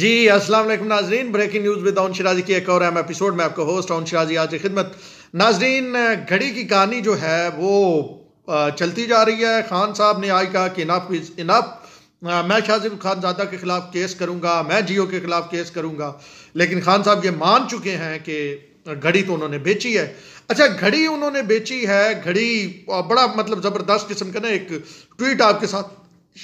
जी अस्सलाम वालेकुम नाजरीन breaking news with Aun Shirazi की एक और अहम एपिसोड में आपका होस्ट ऑन शिराजी आज खिदमत नाजरीन घड़ी की कहानी जो है वो चलती जा रही है खान साहब ने आज कहा कि इनफ इज़ इनफ मैं खान ज़्यादा के ख़िलाफ़ केस करूँगा मैं जियो के ख़िलाफ़ केस करूँगा लेकिन खान साहब ये मान चुके हैं कि घड़ी तो उन्होंने बेची है अच्छा घड़ी उन्होंने बेची है घड़ी बड़ा मतलब ज़बरदस्त किस्म का ना एक ट्वीट आपके साथ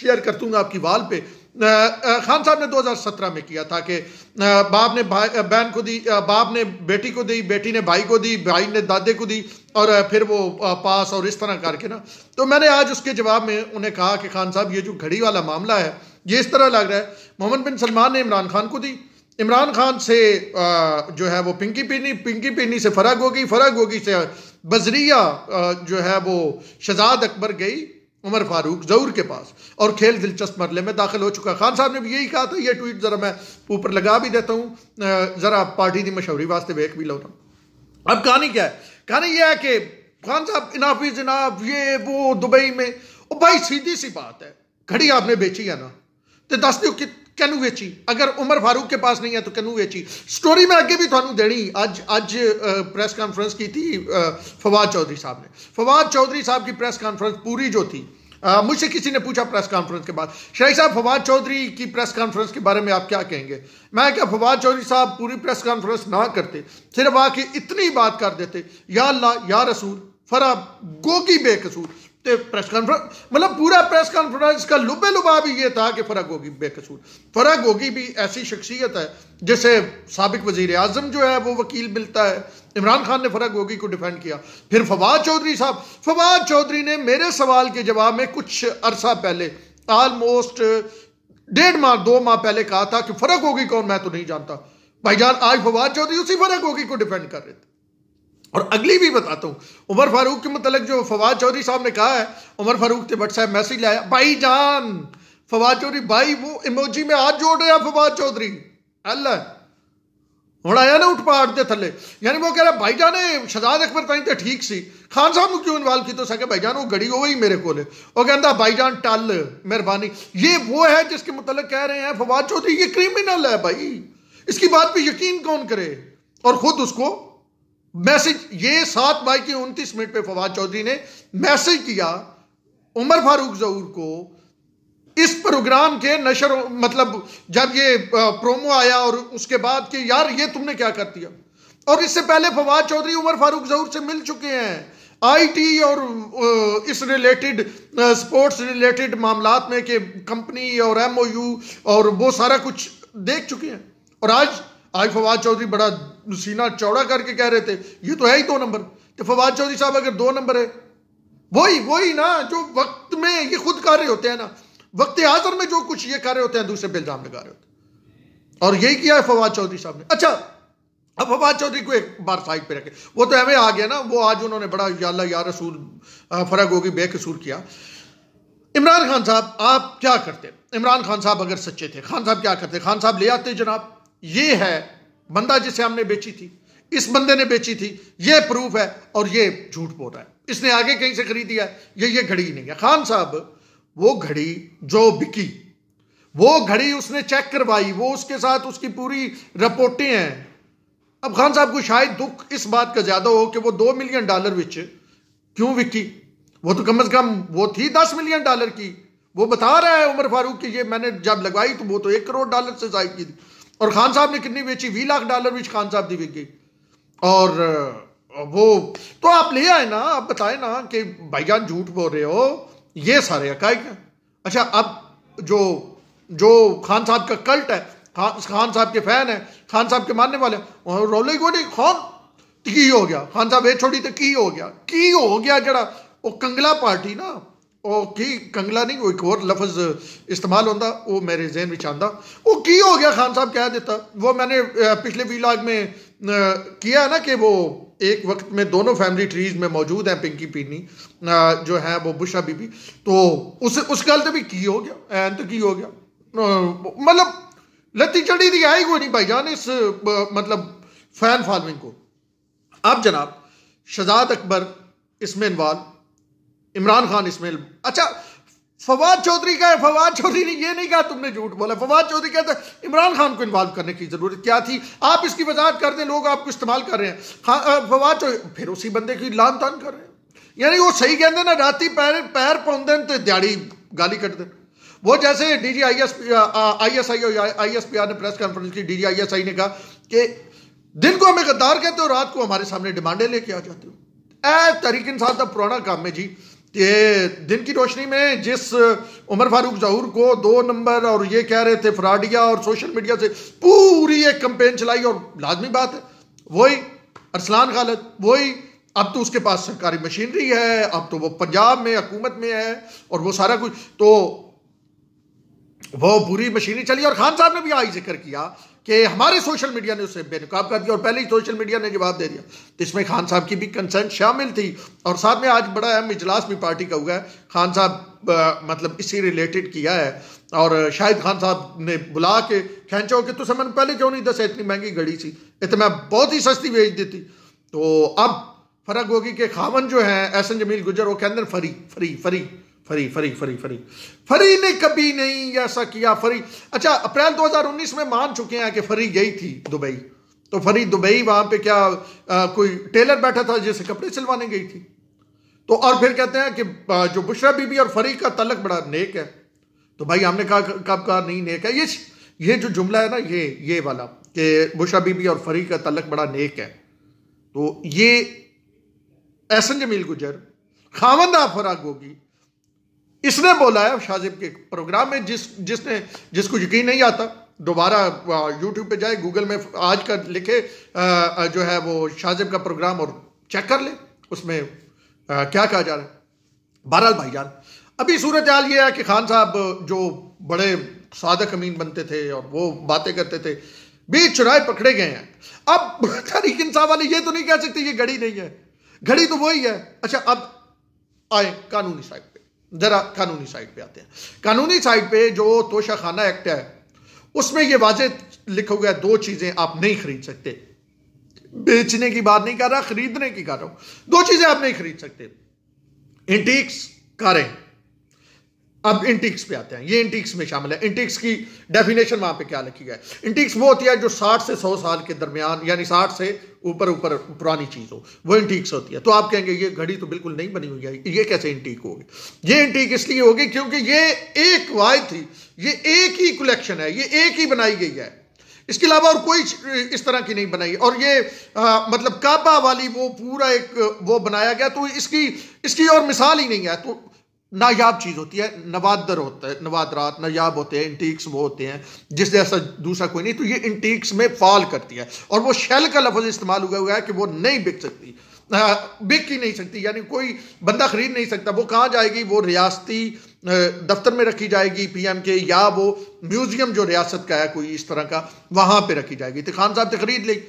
शेयर कर दूंगा आपकी वाल पे खान साहब ने 2017 में किया था कि बाप ने भाई बहन को दी बाप ने बेटी को दी बेटी ने भाई को दी भाई ने दादे को दी और फिर वो पास और इस तरह करके ना तो मैंने आज उसके जवाब में उन्हें कहा कि खान साहब ये जो घड़ी वाला मामला है ये इस तरह लग रहा है मोहम्मद बिन सलमान ने इमरान खान को दी इमरान खान से जो है वो पिंकी पीनी पिंकी पीनी से फरग होगी फरग होगी से बजरिया जो है वो शहजाद अकबर गई उमर फारूक जहूर के पास और खेल दिलचस्प मरले में दाखिल हो चुका खान साहब ने भी यही कहा था यह ट्वीट ज़रा मैं ऊपर लगा भी देता हूँ ज़रा पार्टी की मशहूरी वास्ते वेख भी लौटा अब कहानी क्या है कहानी यह है कि खान साहब इनाफी जनाब ये वो दुबई में ओ भाई सीधी सी बात है घड़ी आपने बेची है ना तो दस दौ कि कैनू वेची अगर उमर फारूक के पास नहीं है तो कैनू वेची स्टोरी मैं अगे भी ਤੁਹਾਨੂੰ देनी अज अज प्रेस कॉन्फ्रेंस की थी फवाद चौधरी साहब ने फवाद चौधरी साहब की प्रेस कॉन्फ्रेंस पूरी जो थी मुझसे किसी ने पूछा प्रेस कॉन्फ्रेंस के बाद शाही साहब फवाद चौधरी की प्रेस कॉन्फ्रेंस के बारे में आप क्या कहेंगे मैं क्या फवाद चौधरी साहब पूरी प्रेस कॉन्फ्रेंस ना करते सिर्फ आके इतनी बात कर देते या अल्लाह या रसूल फरा गो की बेकसूर तो प्रेस कॉन्फ्रेंस मतलब पूरा प्रेस कॉन्फ्रेंस का लुबे लुबा भी ये था कि फरक होगी बेकसूर फरक होगी भी ऐसी शख्सियत है जैसे सबक वजीर आजम जो है वो वकील मिलता है इमरान खान ने फरक होगी को डिफेंड किया फिर फवाद चौधरी साहब फवाद चौधरी ने मेरे सवाल के जवाब में कुछ अरसा पहले आलमोस्ट डेढ़ माह दो माह पहले कहा था कि फर्क होगी कौन मैं तो नहीं जानता भाईजान आज फवाद चौधरी उसी फर्क होगी को डिफेंड कर रहे थे और अगली भी बताता हूँ उमर फारूक के मतलब जो फवाद चौधरी साहब ने कहा है उमर फारूक ने भट्ट साहब मैसेज लाया भाई जान फवाद चौधरी भाई वो इमोजी में हाथ जोड़ रहे हैं फवाद चौधरी अल्लाह हम आया ना उठ पहाड़ के थले यानी वो कह रहा भाई जान शजाद अकबर तीन तो ठीक सी खान साहब क्यों इन्वॉल्व की तो सके भाई जान वो गड़ी हो गई मेरे को कहता भाई जान टल मेहरबानी ये वो है जिसके मतलब कह रहे हैं फवाद चौधरी ये क्रिमिनल है भाई इसकी बात पर यकीन कौन करे और खुद उसको मैसेज ये सात बाई की उनतीस मिनट पे फवाद चौधरी ने मैसेज किया उमर फारूक जहूर को इस प्रोग्राम के नशर मतलब जब ये प्रोमो आया और उसके बाद कि यार ये तुमने क्या कर दिया और इससे पहले फवाद चौधरी उमर फारूक जहूर से मिल चुके हैं आईटी और इस रिलेटेड स्पोर्ट्स रिलेटेड मामला में कि कंपनी और एमओयू और वो सारा कुछ देख चुके हैं और आज आज फवाद चौधरी बड़ा सीना चौड़ा करके कह रहे थे ये तो है ही दो नंबर तो फवाद चौधरी साहब अगर दो नंबर है वही वही ना जो वक्त में ये खुद कर रहे होते हैं ना वक्त हाजिर में जो कुछ ये कर रहे होते हैं दूसरे पे इल्जाम लगा रहे होते और यही किया है फवाद चौधरी साहब ने अच्छा अब फवाद चौधरी को एक बार साइड पे रखे वो तो हमें आ गया ना वो आज उन्होंने बड़ा याल्ला या रसूल फरक होगी बेकसूर किया इमरान खान साहब आप क्या करते इमरान खान साहब अगर सच्चे थे खान साहब क्या करते खान साहब ले आते जनाब ये है बंदा जिसे हमने बेची थी इस बंदे ने बेची थी ये प्रूफ है और ये झूठ बोल रहा है इसने आगे कहीं से खरीदी है ये ये घड़ी नहीं है खान साहब वो घड़ी जो बिकी वो घड़ी उसने चेक करवाई वो उसके साथ उसकी पूरी रिपोर्टें हैं अब खान साहब को शायद दुख इस बात का ज्यादा हो कि वो दो मिलियन डॉलर विच क्यों विकी वो तो कम से कम वो थी दस मिलियन डॉलर की वो बता रहा है उमर फारूक की ये मैंने जब लगवाई तो वो तो एक करोड़ डॉलर से जायद की थी और खान साहब ने कितनी बेची वी लाख डॉलर बीच खान साहब की बिक गई और वो तो आप ले आए ना आप बताए ना कि भाईजान झूठ बोल रहे हो ये सारे हकाइक हैं अच्छा अब जो जो खान साहब का कल्ट है खा, खान साहब के फैन है खान साहब के मानने वाले रोले को नहीं खान हाँ, तो की हो गया खान साहब ये छोड़ी तो की हो गया की हो गया जरा वो कंगला पार्टी ना ਉਹ ਕੀ ਕੰਗਲਾ ਨਹੀਂ ਕੋਈ ਹੋਰ ਲਫ਼ਜ਼ इस्तेमाल ਹੁੰਦਾ वो मेरे जहन में ਆਂਦਾ वो की हो गया खान साहब कह देता वो मैंने पिछले वी वीलाग में किया ना कि वो एक वक्त में दोनों फैमिली ट्रीज में मौजूद हैं पिंकी पीनी जो है वो बुशा बीबी तो उस उस गल तो भी की हो गया एन तो की हो गया मतलब लत्ती चढ़ी थी आई कोई नहीं भाईजान इस मतलब फैन फॉलोइंग को अब जनाब शहजाद अकबर इसमें इन्वाल्व इमरान खान इसमें अच्छा फवाद चौधरी का फवाद चौधरी ने ये नहीं कहा तुमने झूठ बोला फवाद चौधरी कहता इमरान खान को इन्वॉल्व करने की जरूरत क्या थी आप इसकी वजह कर दें लोग आपको इस्तेमाल कर रहे हैं हाँ, फवाद चौधरी फिर उसी बंदे की लान तान कर रहे हैं यानी वो सही कहते ना रात पैर पैर पौधे तो दिहाड़ी गाली कट दें वो जैसे D G I S I S I I S P R ने प्रेस कॉन्फ्रेंस की D G I S I ने कहा कि दिन को हमें गद्दार कहते हो रात को हमारे सामने डिमांडे लेके आ जाते हो ए तरीके साहब का पुराना काम है जी ये दिन की रोशनी में जिस उमर फारूक जहूर को दो नंबर और ये कह रहे थे फ्राडिया और सोशल मीडिया से पूरी एक कंपेन चलाई और लाजमी बात है वही अरसलान खालद वही अब तो उसके पास सरकारी मशीनरी है अब तो वो पंजाब में हुकूमत में है और वो सारा कुछ तो वो बुरी मशीनरी चली और खान साहब ने भी आई जिक्र किया कि हमारे सोशल मीडिया ने उसे बेनकाब कर दिया और पहले ही सोशल मीडिया ने जवाब दे दिया तो इसमें खान साहब की भी कंसर्न शामिल थी और साथ में आज बड़ा अहम इजलास भी पार्टी का हुआ है खान साहब मतलब इसी रिलेटेड किया है और शाहिद खान साहब ने बुला के खेचो कि तुझे मैंने पहले क्यों नहीं दसा इतनी महंगी घड़ी सी इतना तो बहुत ही सस्ती भेज दी थी तो अब फर्क होगी कि खावन जो है एहसन जमील गुजर वो कहते फरी फरी फरी फरी फरी फरी फरी फरी ने कभी नहीं ऐसा किया फरी अच्छा अप्रैल 2019 में मान चुके हैं कि फरी गई थी दुबई तो फरी दुबई वहां पे क्या आ, कोई टेलर बैठा था जिसे कपड़े सिलवाने गई थी तो और फिर कहते हैं कि जो बुशरा बीबी और फरी का तलक बड़ा नेक है तो भाई हमने कहा कब कहा नहीं नेक है ये ये जो जुमला है ना ये ये वाला कि बुशरा बीबी और फरी का तलक बड़ा नेक है तो ये एसन जमील गुजर खावंदा फराग होगी इसने बोला है शाहजिब के प्रोग्राम में जिस जिसने जिसको यकीन नहीं आता दोबारा यूट्यूब पे जाए गूगल में आज का लिखे आ, जो है वो शाहजिब का प्रोग्राम और चेक कर ले उसमें आ, क्या कहा जा रहा है बहरहाल भाईजान अभी सूरत हाल ये है कि खान साहब जो बड़े सादक अमीन बनते थे और वो बातें करते थे भी चुराए पकड़े गए हैं अब तहरीक इंसाफ वाले ये तो नहीं कह सकते ये घड़ी नहीं है घड़ी तो वही है अच्छा अब आए कानूनी साहब जरा कानूनी साइड पे आते हैं कानूनी साइड पे जो तोशा खाना एक्ट है उसमें यह वाजे लिखा हुआ है दो चीजें आप नहीं खरीद सकते बेचने की बात नहीं कर रहा खरीदने की कर रहा हूं दो चीजें आप नहीं खरीद सकते इंटीक्स कारें अब इंटिक्स पे आते हैं ये इंटिक्स में शामिल है इंटिक्स की डेफिनेशन वहां पे क्या लिखी है इंटिक्स वो होती है जो 60 से 100 साल के दरमियान यानी 60 से ऊपर ऊपर पुरानी चीज हो वो इंटिक्स होती है तो आप कहेंगे ये घड़ी तो बिल्कुल नहीं बनी हुई है ये कैसे इंटीक होगी ये इंटीक इसलिए होगी क्योंकि ये एक वाय थी ये एक ही कलेक्शन है ये एक ही बनाई गई है इसके अलावा और कोई इस तरह की नहीं बनाई और ये आ, मतलब काबा वाली वो पूरा एक वो बनाया गया तो इसकी इसकी और मिसाल ही नहीं है तो नायाब चीज़ होती है नवादर होता है नवादरात नायाब होते हैं इंटीक्स वो होते हैं जिस जैसा दूसरा कोई नहीं तो ये इंटीक्स में फॉल करती है और वो शेल का लफज इस्तेमाल हुआ हुआ है कि वो नहीं बिक सकती बिक ही नहीं सकती यानी कोई बंदा खरीद नहीं सकता वो कहाँ जाएगी वो रियासती दफ्तर में रखी जाएगी पीएम के या वो म्यूजियम जो रियासत का है कोई इस तरह का वहाँ पर रखी जाएगी तो खान साहब तो खरीद ली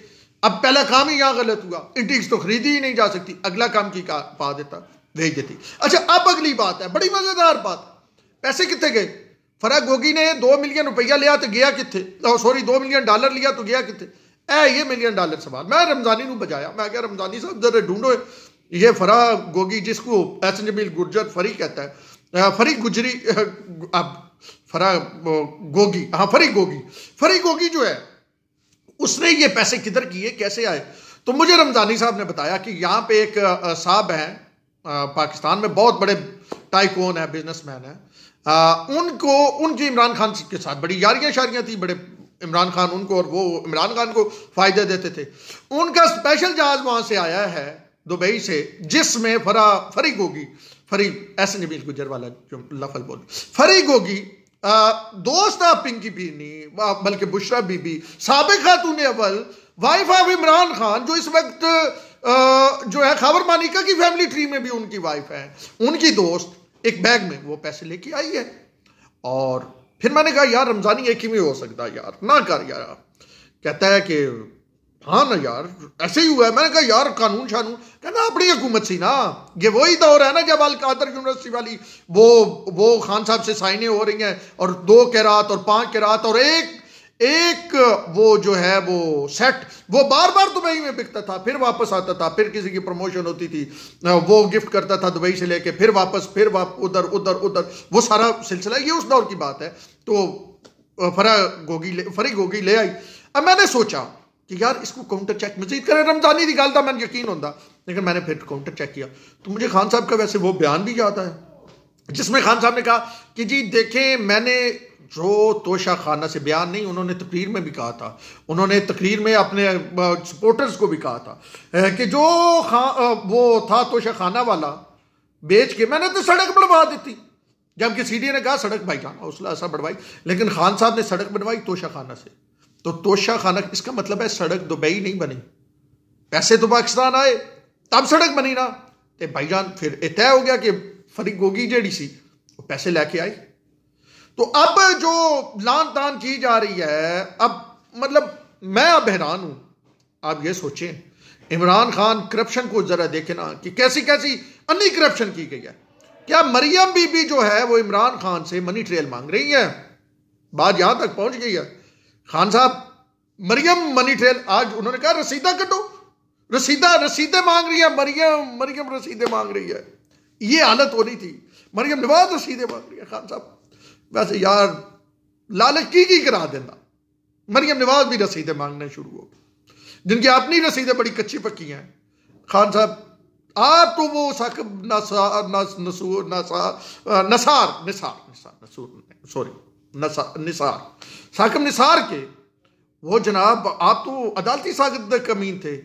अब पहला काम ही यहाँ गलत हुआ इंटीक्स तो खरीदी ही नहीं जा सकती अगला काम की पा देता भेज देती अच्छा अब अगली बात है बड़ी मजेदार बात पैसे कितने गए फरा गोगी ने दो मिलियन रुपया लिया तो गया कितने सॉरी दो मिलियन डॉलर लिया तो गया कितने ऐ ये मिलियन डॉलर सवाल मैं रमजानी को बजाया मैं क्या रमजानी साहब जरा ढूंढो ये फरा गोगी जिसको एस जमील गुर्जर फरी कहता है फरी गुजरी अब फरा गोगी हाँ फरी गोगी फरी गोगी जो है उसने ये पैसे किधर किए कैसे आए तो मुझे रमजानी साहब ने बताया कि यहाँ पे एक साहब हैं पाकिस्तान में बहुत बड़े टाइकोन है बिजनेसमैन है आ, उनको उनकी इमरान खान के साथ बड़ी यारियां शारियां थी बड़े इमरान खान उनको और वो इमरान खान को फायदे देते थे उनका स्पेशल जहाज वहां से आया है दुबई से जिसमें फरा फरीक होगी फरीक ऐसे नबील गुजर वाला जो लफल बोल फरीक होगी दोस्त आप पिंकी पीनी बल्कि बुशरा बीबी सबक खातून अवल वाइफ ऑफ इमरान खान जो इस वक्त जो है खबर मानिका की फैमिली ट्री में भी उनकी वाइफ है उनकी दोस्त एक बैग में वो पैसे लेके आई है और फिर मैंने कहा यार रमज़ानी एक ही में हो सकता है यार ना कर यार कहता है कि हाँ ना यार ऐसे ही हुआ है मैंने कहा यार कानून शानून कहना अपनी हुकूमत सी ना ये वही दौर है ना जब अल कादर यूनिवर्सिटी वाली वो वो खान साहब से साइने हो रही हैं और दो के रात और पांच के रात और एक एक वो जो है वो सेट वो बार बार दुबई में बिकता था फिर वापस आता था फिर किसी की प्रमोशन होती थी वो गिफ्ट करता था दुबई से लेके फिर वापस फिर वाप उधर उधर उधर वो सारा सिलसिला ये उस दौर की बात है तो फरा गोगी ले फरी गोगी ले आई अब मैंने सोचा कि यार इसको काउंटर चेक मजीद करें रमजानी की गल मैंने यकीन होता लेकिन मैंने फिर काउंटर चेक किया तो मुझे खान साहब का वैसे वो बयान भी जाता है जिसमें खान साहब ने कहा कि जी देखें मैंने जो तोशा खाना से बयान नहीं उन्होंने तकरीर में भी कहा था उन्होंने तकरीर में अपने सपोर्टर्स को भी कहा था कि जो खा वो था तोशा खाना वाला बेच के मैंने तो सड़क बढ़वा दी थी जबकि सीडी ने कहा सड़क भाई जान हौसला ऐसा बढ़वाई लेकिन खान साहब ने सड़क बनवाई तोशा खाना से तो तोशा खाना इसका मतलब है सड़क दुबई नहीं बनी पैसे तो पाकिस्तान आए तब सड़क बनी ना तो भाईजान फिर यह तय हो गया कि फरी गोगी जड़ी सी वो पैसे लेके आई तो अब जो लान तान की जा रही है अब मतलब मैं अब हैरान हूं आप ये सोचें इमरान खान करप्शन को जरा देखे ना कि कैसी कैसी अन्य करप्शन की गई है क्या मरियम बीबी जो है वो इमरान खान से मनी ट्रेल मांग रही है बात यहां तक पहुंच गई है खान साहब मरियम मनी ट्रेल आज उन्होंने कहा रसीदा कटो रसीदा रसीदे मांग रही है मरियम मरियम रसीदे मांग रही है ये हालत हो रही थी मरियम नवाज रसीदे मांग रही है खान साहब वैसे यार लालच की की करा देना मरियम नवाज भी रसीदें मांगने शुरू हो गई जिनकी अपनी रसीदें बड़ी कच्ची पक्की हैं खान साहब आप तो वो साकब नसार नसूर नसार नसार निसार नसूर सॉरी निसार साकब निसार के वो जनाब आप तो अदालती साकब कमीन थे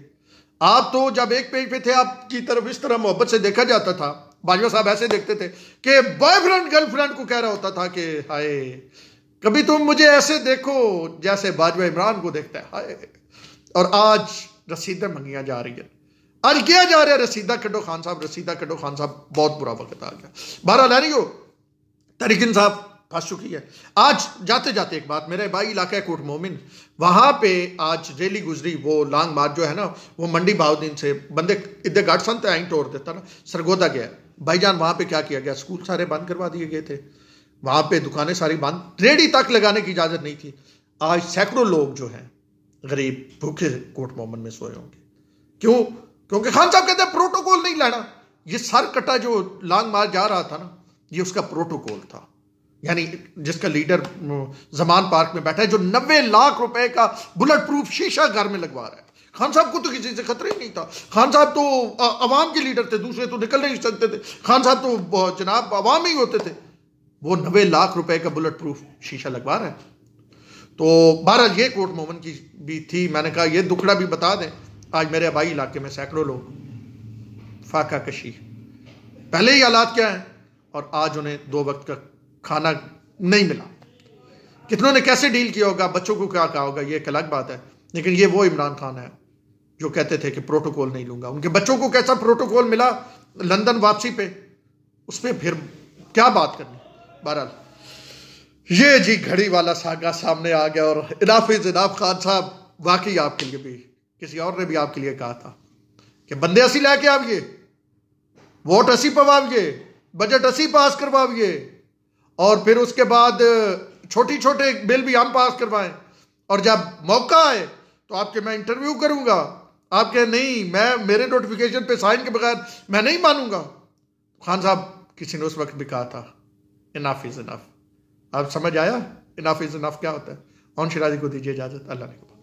आप तो जब एक पेज पे थे आपकी तरफ इस तरह मोहब्बत से देखा जाता था बाजवा साहब ऐसे देखते थे कि बॉयफ्रेंड गर्लफ्रेंड को कह रहा होता था कि हाय कभी तुम मुझे ऐसे देखो जैसे बाजवा इमरान को देखता है हाय और आज रसीदें मंगिया जा रही है आज किया जा रहा है रसीदा कड्डो खान साहब रसीदा कड्डो खान साहब बहुत बुरा वक्त आ गया बहरहाल है नहीं तरीकिन साहब फंस चुकी है आज जाते जाते एक बात मेरे भाई इलाका है कोट मोमिन वहां पे आज रैली गुजरी वो लांग मार्च जो है ना वो मंडी बाउद्दीन से बंदे इधर गाट तो आई तोड़ देता ना सरगोदा गया भाईजान वहां पे क्या किया गया स्कूल सारे बंद करवा दिए गए थे वहां पे दुकानें सारी बंद रेडी तक लगाने की इजाज़त नहीं थी आज सैकड़ों लोग जो हैं गरीब भूखे कोट मोमन में सोए होंगे क्यों क्योंकि खान साहब कहते हैं प्रोटोकॉल नहीं लाना ये सर कटा जो लांग मार जा रहा था ना ये उसका प्रोटोकॉल था यानी जिसका लीडर जमान पार्क में बैठा है जो नब्बे लाख रुपए का बुलेट प्रूफ शीशा घर में लगवा रहा है खान साहब को तो किसी से खतरा ही नहीं था खान साहब तो अवाम के लीडर थे दूसरे तो निकल नहीं सकते थे खान साहब तो जनाब अवाम ही होते थे वो नबे लाख रुपए का बुलेट प्रूफ शीशा लगवा रहे हैं तो बहरहाल ये कोर्ट मोमन की भी थी मैंने कहा यह दुखड़ा भी बता दें आज मेरे आबाई इलाके में सैकड़ों लोग फाका कशी पहले ही हालात क्या है और आज उन्हें दो वक्त का खाना नहीं मिला कितनों ने कैसे डील किया होगा बच्चों को क्या कहा होगा ये एक अलग बात है लेकिन ये वो इमरान खान है जो कहते थे कि प्रोटोकॉल नहीं लूंगा उनके बच्चों को कैसा प्रोटोकॉल मिला लंदन वापसी पे उस पर फिर क्या बात करनी बहरहाल ये जी घड़ी वाला सागा सामने आ गया और इनाफिज इनाफ खान साहब वाकई आपके लिए भी किसी और ने भी आपके लिए कहा था कि बंदे असी लेके आविए वोट असी पवाविए बजट असी पास करवाविए और फिर उसके बाद छोटी छोटे बिल भी हम पास करवाएं और जब मौका आए तो आपके मैं इंटरव्यू करूंगा आप कहें नहीं मैं मेरे नोटिफिकेशन पे साइन के बगैर मैं नहीं मानूंगा खान साहब किसी ने उस वक्त भी कहा था इनाफ इज़ इनाफ आप समझ आया इनाफ इज़ इनाफ क्या होता है ऑन शिराजी को दीजिए इजाज़त अल्लाह ने